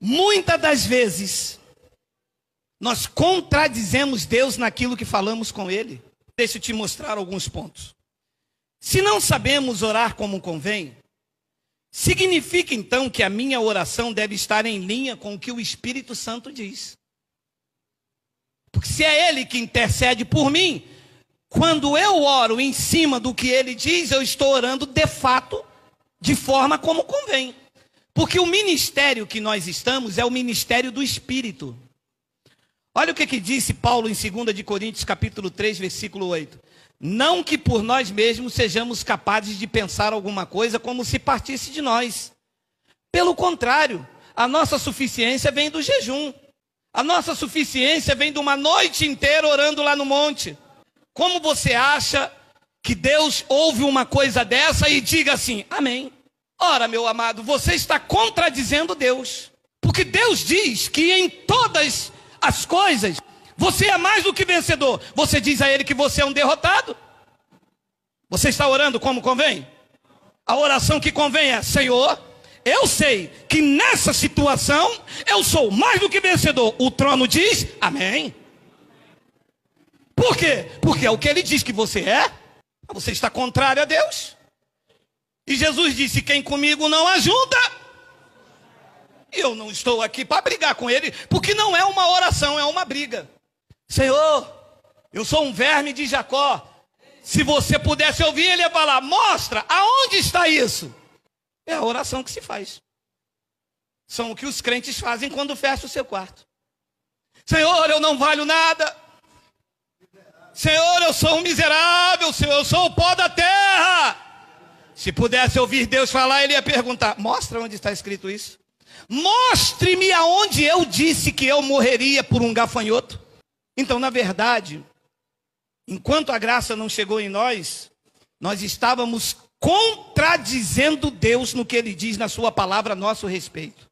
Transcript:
Muitas das vezes, nós contradizemos Deus naquilo que falamos com Ele. Deixa eu te mostrar alguns pontos. Se não sabemos orar como convém, significa então que a minha oração deve estar em linha com o que o Espírito Santo diz. Porque se é Ele que intercede por mim, quando eu oro em cima do que Ele diz, eu estou orando de fato, de forma como convém. Porque o ministério que nós estamos é o ministério do Espírito. Olha o que, que disse Paulo em 2 Coríntios capítulo 3, versículo 8. Não que por nós mesmos sejamos capazes de pensar alguma coisa como se partisse de nós. Pelo contrário, a nossa suficiência vem do jejum. A nossa suficiência vem de uma noite inteira orando lá no monte. Como você acha que Deus ouve uma coisa dessa e diga assim: Amém? Ora, meu amado, você está contradizendo Deus. Porque Deus diz que em todas as coisas você é mais do que vencedor. Você diz a Ele que você é um derrotado. Você está orando como convém? A oração que convém é: Senhor, eu sei que nessa situação eu sou mais do que vencedor. O trono diz: Amém. Por quê? Porque é o que ele diz que você é. Você está contrário a Deus. E Jesus disse: Quem comigo não ajuda, eu não estou aqui para brigar com ele, porque não é uma oração, é uma briga. Senhor, eu sou um verme de Jacó. Se você pudesse ouvir, ele ia falar: Mostra, aonde está isso? É a oração que se faz. São o que os crentes fazem quando fecha o seu quarto. Senhor, eu não valho nada. Senhor, eu sou um miserável. Senhor, eu sou o pó da terra. Se pudesse ouvir Deus falar, ele ia perguntar: mostra onde está escrito isso. Mostre-me aonde eu disse que eu morreria por um gafanhoto. Então, na verdade, enquanto a graça não chegou em nós, nós estávamos contradizendo Deus no que ele diz na sua palavra a nosso respeito.